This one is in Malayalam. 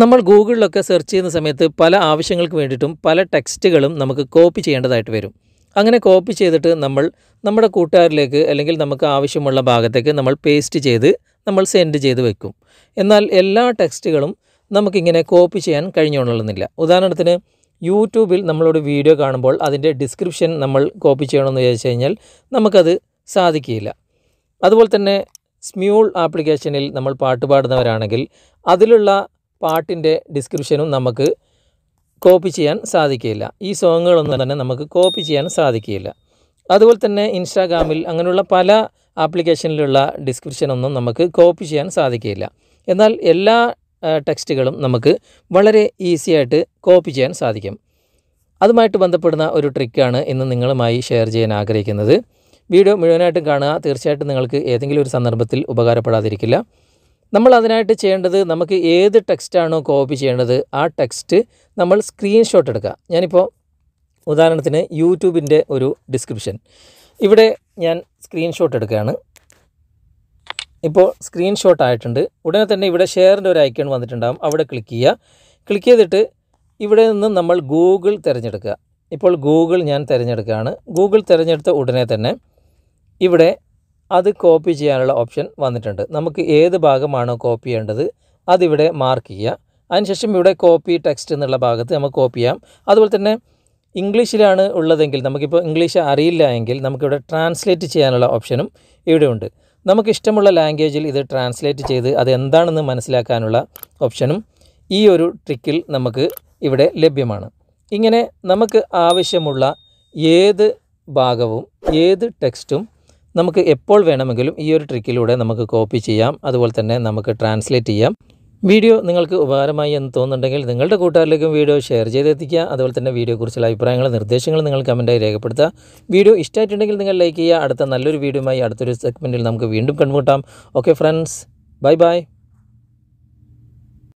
നമ്മൾ ഗൂഗിളിലൊക്കെ സെർച്ച് ചെയ്യുന്ന സമയത്ത് പല ആവശ്യങ്ങൾക്ക് വേണ്ടിയിട്ടും പല ടെക്സ്റ്റുകളും നമുക്ക് കോപ്പി ചെയ്യേണ്ടതായിട്ട് വരും അങ്ങനെ കോപ്പി ചെയ്തിട്ട് നമ്മൾ നമ്മുടെ കൂട്ടുകാരിലേക്ക് അല്ലെങ്കിൽ നമുക്ക് ആവശ്യമുള്ള ഭാഗത്തേക്ക് നമ്മൾ പേസ്റ്റ് ചെയ്ത് നമ്മൾ സെൻഡ് ചെയ്ത് വെക്കും എന്നാൽ എല്ലാ ടെക്സ്റ്റുകളും നമുക്കിങ്ങനെ കോപ്പി ചെയ്യാൻ കഴിഞ്ഞോളുന്നില്ല ഉദാഹരണത്തിന് യൂട്യൂബിൽ നമ്മളൊരു വീഡിയോ കാണുമ്പോൾ അതിൻ്റെ ഡിസ്ക്രിപ്ഷൻ നമ്മൾ കോപ്പി ചെയ്യണമെന്ന് ചോദിച്ചു കഴിഞ്ഞാൽ നമുക്കത് സാധിക്കുകയില്ല അതുപോലെ തന്നെ സ്മ്യൂൾ ആപ്ലിക്കേഷനിൽ നമ്മൾ പാട്ട് പാടുന്നവരാണെങ്കിൽ അതിലുള്ള പാട്ടിൻ്റെ ഡിസ്ക്രിപ്ഷനും നമുക്ക് കോപ്പി ചെയ്യാൻ സാധിക്കില്ല ഈ സോങ്ങുകളൊന്നും തന്നെ നമുക്ക് കോപ്പി ചെയ്യാൻ സാധിക്കില്ല അതുപോലെ തന്നെ ഇൻസ്റ്റാഗ്രാമിൽ അങ്ങനെയുള്ള പല ആപ്ലിക്കേഷനിലുള്ള ഡിസ്ക്രിപ്ഷനൊന്നും നമുക്ക് കോപ്പി ചെയ്യാൻ സാധിക്കില്ല എന്നാൽ എല്ലാ ടെക്സ്റ്റുകളും നമുക്ക് വളരെ ഈസി ആയിട്ട് കോപ്പി ചെയ്യാൻ സാധിക്കും അതുമായിട്ട് ബന്ധപ്പെടുന്ന ഒരു ട്രിക്കാണ് ഇന്ന് നിങ്ങളുമായി ഷെയർ ചെയ്യാൻ ആഗ്രഹിക്കുന്നത് വീഡിയോ മുഴുവനായിട്ടും കാണുക തീർച്ചയായിട്ടും നിങ്ങൾക്ക് ഏതെങ്കിലും ഒരു സന്ദർഭത്തിൽ ഉപകാരപ്പെടാതിരിക്കില്ല നമ്മൾ അതിനായിട്ട് ചെയ്യേണ്ടത് നമുക്ക് ഏത് ടെക്സ്റ്റാണോ കോപ്പി ചെയ്യേണ്ടത് ആ ടെക്സ്റ്റ് നമ്മൾ സ്ക്രീൻഷോട്ട് എടുക്കുക ഞാനിപ്പോൾ ഉദാഹരണത്തിന് യൂട്യൂബിൻ്റെ ഒരു ഡിസ്ക്രിപ്ഷൻ ഇവിടെ ഞാൻ സ്ക്രീൻഷോട്ട് എടുക്കുകയാണ് ഇപ്പോൾ സ്ക്രീൻഷോട്ട് ആയിട്ടുണ്ട് ഉടനെ തന്നെ ഇവിടെ ഷെയറിൻ്റെ ഒരു ഐക്കൺ വന്നിട്ടുണ്ടാകും അവിടെ ക്ലിക്ക് ചെയ്യുക ക്ലിക്ക് ചെയ്തിട്ട് ഇവിടെ നിന്ന് നമ്മൾ ഗൂഗിൾ തിരഞ്ഞെടുക്കുക ഇപ്പോൾ ഗൂഗിൾ ഞാൻ തിരഞ്ഞെടുക്കുകയാണ് ഗൂഗിൾ തിരഞ്ഞെടുത്ത ഉടനെ തന്നെ ഇവിടെ അത് കോപ്പി ചെയ്യാനുള്ള ഓപ്ഷൻ വന്നിട്ടുണ്ട് നമുക്ക് ഏത് ഭാഗമാണോ കോപ്പി ചെയ്യേണ്ടത് അതിവിടെ മാർക്ക് ചെയ്യുക അതിനുശേഷം ഇവിടെ കോപ്പി ടെക്സ്റ്റ് എന്നുള്ള ഭാഗത്ത് നമുക്ക് കോപ്പി ചെയ്യാം അതുപോലെ തന്നെ ഇംഗ്ലീഷിലാണ് ഉള്ളതെങ്കിൽ നമുക്കിപ്പോൾ ഇംഗ്ലീഷ് അറിയില്ല എങ്കിൽ നമുക്കിവിടെ ട്രാൻസ്ലേറ്റ് ചെയ്യാനുള്ള ഓപ്ഷനും ഇവിടെ ഉണ്ട് നമുക്ക് ഇഷ്ടമുള്ള ലാംഗ്വേജിൽ ഇത് ട്രാൻസ്ലേറ്റ് ചെയ്ത് അതെന്താണെന്ന് മനസ്സിലാക്കാനുള്ള ഓപ്ഷനും ഈ ഒരു ട്രിക്കിൽ നമുക്ക് ഇവിടെ ലഭ്യമാണ് ഇങ്ങനെ നമുക്ക് ആവശ്യമുള്ള ഏത് ഭാഗവും ഏത് ടെക്സ്റ്റും നമുക്ക് എപ്പോൾ വേണമെങ്കിലും ഈ ഒരു ട്രിക്കിലൂടെ നമുക്ക് കോപ്പി ചെയ്യാം അതുപോലെ തന്നെ നമുക്ക് ട്രാൻസ്ലേറ്റ് ചെയ്യാം വീഡിയോ നിങ്ങൾക്ക് ഉപകാരമായി എന്ന് തോന്നുന്നുണ്ടെങ്കിൽ നിങ്ങളുടെ കൂട്ടുകാരിലേക്കും വീഡിയോ ഷെയർ ചെയ്തെത്തിക്കുക അതുപോലെ തന്നെ വീഡിയോയെക്കുറിച്ചുള്ള അഭിപ്രായങ്ങൾ നിർദ്ദേശങ്ങൾ നിങ്ങൾ കമൻറ്റായി രേഖപ്പെടുത്തുക വീഡിയോ ഇഷ്ടമായിട്ടുണ്ടെങ്കിൽ നിങ്ങൾ ലൈക്ക് ചെയ്യുക അടുത്ത നല്ലൊരു വീഡിയോയുമായി അടുത്തൊരു സെഗ്മെൻറ്റിൽ നമുക്ക് വീണ്ടും കണ്ടുമുട്ടാം ഓക്കെ ഫ്രണ്ട്സ് ബൈ ബൈ